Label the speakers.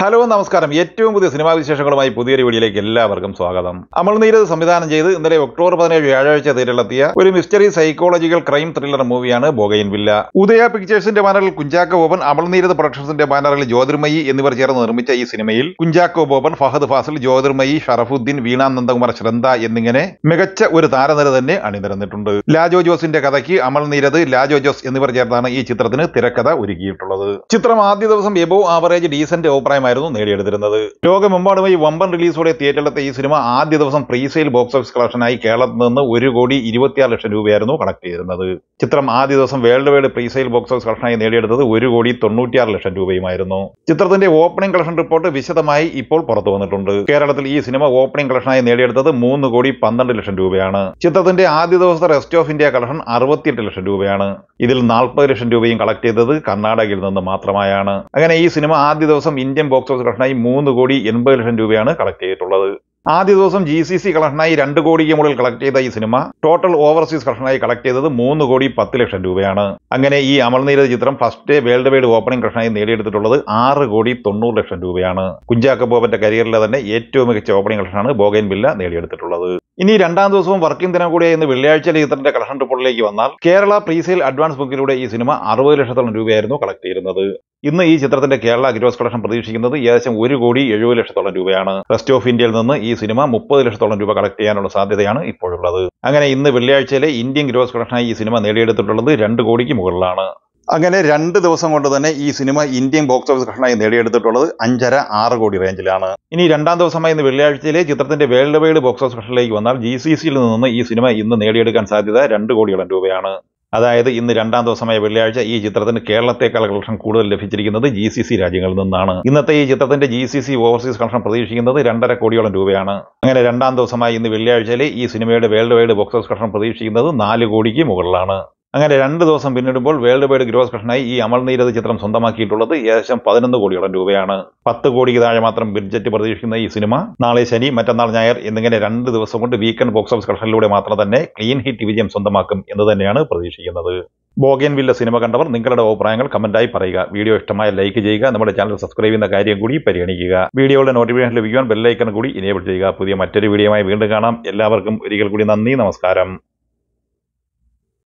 Speaker 1: hello നമസ്കാരം ഏറ്റവും പുതിയ സിനിമാ വിശേഷങ്ങളുമായി പുതിയൊരു വീഡിയോയിലേക്ക് എല്ലാവർക്കും സ്വാഗതം അമൾ നീരത് സംവിധാനം ചെയ്ത് ഇന്നലെ ഒക്ടോബർ പതിനേഴ് വ്യാഴാഴ്ച തീരിലെത്തിയ ഒരു മിസ്റ്ററി സൈക്കോളജിക്കൽ ക്രൈം ത്രില്ലർ മൂവിയാണ് ബോഗയിൻ വില്ല ഉദയ പിക്ചേഴ്സിന്റെ ബാനറിൽ കുഞ്ചാക്കോ ബോബൻ അമൾ നീരത് പ്രൊഡക്ഷൻസിന്റെ ബാനറിൽ ജ്യോതിർമയി എന്നിവർ ചേർന്ന് നിർമ്മിച്ച ഈ സിനിമയിൽ കുഞ്ചാക്കോ ബോബൻ ഫഹദ് ഫാസിൽ ജ്യോതിർമയി ഷറഫുദ്ദീൻ വീണ നന്ദകുമാർ ശ്രദ്ധ എന്നിങ്ങനെ മികച്ച ഒരു താരനിര തന്നെ അണിനിരന്നിട്ടുണ്ട് ലാജോ ജോസിന്റെ കഥയ്ക്ക് അമൾ നീരത് ലാജോ ജോസ് എന്നിവർ ചേർന്നാണ് ഈ ചിത്രത്തിന് തിരക്കഥ ഒരുക്കിയിട്ടുള്ളത് ചിത്രം ആദ്യ ദിവസം എബോ ആവറേജ് ഡീസന്റ് അഭിപ്രായം വിജയമായിരുന്നു നേടിയെടുത്തിരുന്നത് ലോകമെമ്പാടുമായി വമ്പൻ റിലീസോടെ തിയേറ്ററിലത്തെ ഈ സിനിമ ആദ്യ ദിവസം പ്രീസെയിൽ ബോക്സ് ഓഫീസ് കളക്ഷനായി കേരളത്തിൽ നിന്ന് ഒരു കോടി ഇരുപത്തിയാറ് ലക്ഷം രൂപയായിരുന്നു കളക്ട് ചെയ്തിരുന്നത് ചിത്രം ആദ്യ ദിവസം world wide presale box office കളക്ഷനായി നേടിയെടുത്തത് ഒരു കോടി തൊണ്ണൂറ്റിയാറ് ലക്ഷം രൂപയുമായിരുന്നു ചിത്രത്തിന്റെ ഓപ്പണിംഗ് കളക്ഷൻ റിപ്പോർട്ട് വിശദമായി ഇപ്പോൾ പുറത്തു വന്നിട്ടുണ്ട് കേരളത്തിൽ ഈ സിനിമ ഓപ്പണിംഗ് കളക്ഷനായി നേടിയെടുത്തത് മൂന്ന് കോടി പന്ത്രണ്ട് ലക്ഷം രൂപയാണ് ചിത്രത്തിന്റെ ആദ്യ ദിവസത്തെ റെസ്റ്റ് ഓഫ് ഇന്ത്യ കളക്ഷൻ അറുപത്തിയെട്ട് ലക്ഷം രൂപയാണ് ഇതിൽ നാൽപ്പത് ലക്ഷം രൂപയും കളക്ട് ചെയ്തത് കർണാടകയിൽ നിന്ന് മാത്രമായാണ് അങ്ങനെ ഈ സിനിമ ആദ്യ ദിവസം ഇന്ത്യൻ ബോക്സ് ഓഫീസ് കളക്ഷനായി മൂന്ന് കോടി എൺപത് ലക്ഷം രൂപയാണ് കളക്ട് ചെയ്തിട്ടുള്ളത് ആദ്യ ദിവസം ജി സി സി കളക്ഷനായി രണ്ട് കോടിക്ക് മുകളിൽ കളക്ട് ചെയ്ത ഈ സിനിമ ടോട്ടൽ ഓവർസീസ് കളക്ഷനായി കളക്ട് ചെയ്തത് മൂന്ന് കോടി പത്ത് ലക്ഷം രൂപയാണ് അങ്ങനെ ഈ അമൽനീരത് ചിത്രം first day world wide opening കളക്ഷനായി നേടിയെടുത്തിട്ടുള്ളത് ആറ് കോടി തൊണ്ണൂറ് ലക്ഷം രൂപയാണ് കുഞ്ചാക്കബോബന്റെ കരിയറിലെ തന്നെ ഏറ്റവും മികച്ച ഓപ്പണിംഗ് കളക്ഷനാണ് ബോഗൻ ബില്ല നേടിയെടുത്തിട്ടുള്ളത് ഇനി രണ്ടാം ദിവസവും വർക്കിംഗ് ദിനം കൂടിയായി ഇന്ന് വെള്ളിയാഴ്ചയിലെ ചിത്രത്തിന്റെ കളക്ഷൻ റിപ്പോർട്ടിലേക്ക് വന്നാൽ കേരള പ്രീസെയിൽ അഡ്വാൻസ് ബുക്കിലൂടെ ഈ സിനിമ അറുപത് ലക്ഷത്തോളം രൂപയായിരുന്നു കളക്ട് ചെയ്യുന്നത് ഇന്ന് ഈ ചിത്രത്തിന്റെ കേരള ഗ്രോസ് കളക്ഷൻ പ്രതീക്ഷിക്കുന്നത് ഏകദേശം ഒരു കോടി എഴുപത് ലക്ഷത്തോളം രൂപയാണ് റെസ്റ്റ് ഓഫ് ഇന്ത്യയിൽ നിന്ന് ഈ സിനിമ മുപ്പത് ലക്ഷത്തോളം രൂപ കളക്ട് ചെയ്യാനുള്ള സാധ്യതയാണ് ഇപ്പോഴുള്ളത് അങ്ങനെ ഇന്ന് വെള്ളിയാഴ്ചയിലെ ഇന്ത്യൻ ഗ്രോസ് കളക്ഷനായി ഈ സിനിമ നേടിയെടുത്തിട്ടുള്ളത് രണ്ട് കോടിക്ക് മുകളിലാണ് അങ്ങനെ രണ്ട് ദിവസം കൊണ്ട് തന്നെ ഈ സിനിമ ഇന്ത്യൻ ബോക്സ് ഓഫീസ് ഘടനയായി നേടിയെടുത്തിട്ടുള്ളത് അഞ്ചര ആറ് കോടി റേഞ്ചിലാണ് ഇനി രണ്ടാം ദിവസമായി ഇന്ന് വെള്ളിയാഴ്ചയിലെ ചിത്രത്തിന്റെ വേൾഡ് വൈഡ് ബോക്സ് ഓഫീസ് ഘടനയിലേക്ക് വന്നാൽ ജി സി സിയിൽ നിന്ന് ഈ സിനിമ ഇന്ന് നേടിയെടുക്കാൻ സാധ്യത രണ്ട് കോടിയോളം രൂപയാണ് അതായത് ഇന്ന് രണ്ടാം ദിവസമായ വെള്ളിയാഴ്ച ഈ ചിത്രത്തിന് കേരളത്തെക്കാൾ കളക്ഷൻ കൂടുതൽ ലഭിച്ചിരിക്കുന്നത് ജി സി സി രാജ്യങ്ങളിൽ നിന്നാണ് ഇന്നത്തെ ഈ ചിത്രത്തിന്റെ G C C overseas collection പ്രതീക്ഷിക്കുന്നത് രണ്ടര കോടിയോളം രൂപയാണ് അങ്ങനെ രണ്ടാം ദിവസമായി ഇന്ന് വെള്ളിയാഴ്ചയിൽ ഈ സിനിമയുടെ world wide box office collection പ്രതീക്ഷിക്കുന്നത് നാല് കോടിക്ക് മുകളിലാണ് അങ്ങനെ രണ്ട് ദിവസം പിന്നിടുമ്പോൾ വേൾഡ് വൈഡ് ഗ്രോസ് കഷനായി ഈ അമൽ നീരത് ചിത്രം സ്വന്തമാക്കിയിട്ടുള്ളത് ഏകദേശം പതിനൊന്ന് കോടിയോളം രൂപയാണ് പത്ത് കോടിക്ക് താഴെ മാത്രം ബഡ്ജറ്റ് പ്രതീക്ഷിക്കുന്ന ഈ സിനിമ നാളെ ശനി മറ്റന്നാൾ ഞായർ എന്നിങ്ങനെ രണ്ട് ദിവസം കൊണ്ട് വീക്കെൻഡ് ബോക്സ് ഓഫീസ് കളക്ഷനിലൂടെ മാത്രം തന്നെ ക്ലീൻ ഹിറ്റ് വിജയം സ്വന്തമാക്കും എന്ന് തന്നെയാണ് പ്രതീക്ഷിക്കുന്നത് ബോഗൻ വില്ല സിനിമ കണ്ടവർ നിങ്ങളുടെ അഭിപ്രായങ്ങൾ കമന്റായി പറയുക വീഡിയോ ഇഷ്ടമായ ലൈക്ക് ചെയ്യുക നമ്മുടെ ചാനൽ സബ്സ്ക്രൈബ് ചെയ്യുന്ന കാര്യം കൂടി പരിഗണിക്കുക വീഡിയോയുടെ നോട്ടിഫിക്കേഷൻ ലഭിക്കുവാൻ ബെല്ലൈക്കൺ കൂടി ഇനേബിൾ ചെയ്യുക പുതിയ മറ്റൊരു വീഡിയോയുമായി വീണ്ടും കാണാം എല്ലാവർക്കും ഒരിക്കൽ കൂടി നന്ദി നമസ്കാരം